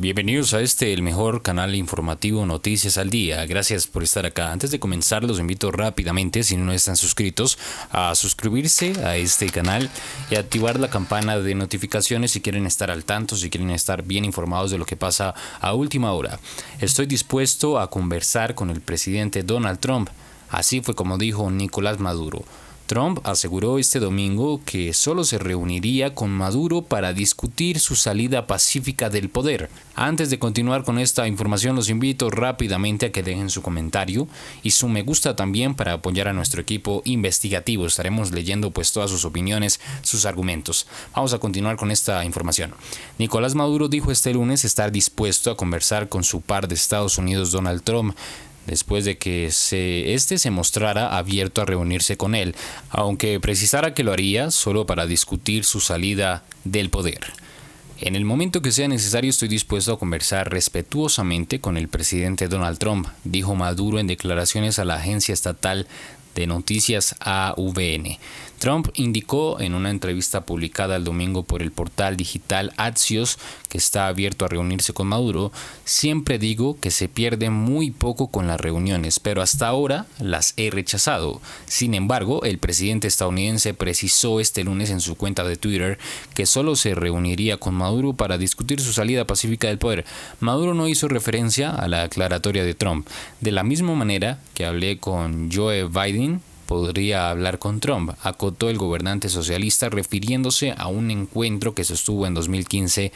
Bienvenidos a este, el mejor canal informativo Noticias al Día. Gracias por estar acá. Antes de comenzar, los invito rápidamente, si no están suscritos, a suscribirse a este canal y activar la campana de notificaciones si quieren estar al tanto, si quieren estar bien informados de lo que pasa a última hora. Estoy dispuesto a conversar con el presidente Donald Trump. Así fue como dijo Nicolás Maduro. Trump aseguró este domingo que solo se reuniría con Maduro para discutir su salida pacífica del poder. Antes de continuar con esta información, los invito rápidamente a que dejen su comentario y su me gusta también para apoyar a nuestro equipo investigativo. Estaremos leyendo pues, todas sus opiniones, sus argumentos. Vamos a continuar con esta información. Nicolás Maduro dijo este lunes estar dispuesto a conversar con su par de Estados Unidos Donald Trump después de que se, este se mostrara abierto a reunirse con él, aunque precisara que lo haría solo para discutir su salida del poder. En el momento que sea necesario estoy dispuesto a conversar respetuosamente con el presidente Donald Trump, dijo Maduro en declaraciones a la agencia estatal de noticias AVN. Trump indicó en una entrevista publicada el domingo por el portal digital Axios, que está abierto a reunirse con Maduro, siempre digo que se pierde muy poco con las reuniones, pero hasta ahora las he rechazado. Sin embargo, el presidente estadounidense precisó este lunes en su cuenta de Twitter que solo se reuniría con Maduro para discutir su salida pacífica del poder. Maduro no hizo referencia a la aclaratoria de Trump. De la misma manera que hablé con Joe Biden, podría hablar con Trump, acotó el gobernante socialista refiriéndose a un encuentro que sostuvo en 2015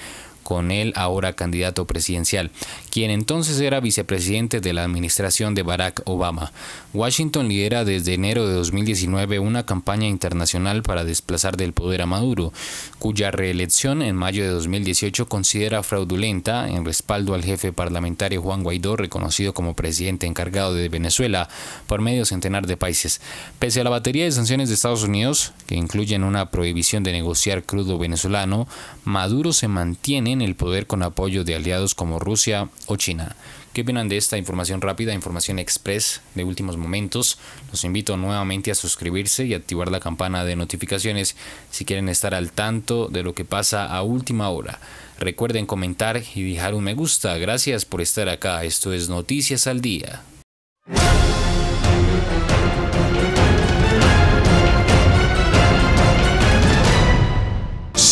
con él ahora candidato presidencial, quien entonces era vicepresidente de la administración de Barack Obama. Washington lidera desde enero de 2019 una campaña internacional para desplazar del poder a Maduro, cuya reelección en mayo de 2018 considera fraudulenta en respaldo al jefe parlamentario Juan Guaidó, reconocido como presidente encargado de Venezuela por medio centenar de países. Pese a la batería de sanciones de Estados Unidos, que incluyen una prohibición de negociar crudo venezolano, Maduro se mantiene en el poder con apoyo de aliados como Rusia o China. ¿Qué opinan de esta información rápida, información express de últimos momentos? Los invito nuevamente a suscribirse y activar la campana de notificaciones si quieren estar al tanto de lo que pasa a última hora. Recuerden comentar y dejar un me gusta. Gracias por estar acá. Esto es Noticias al Día.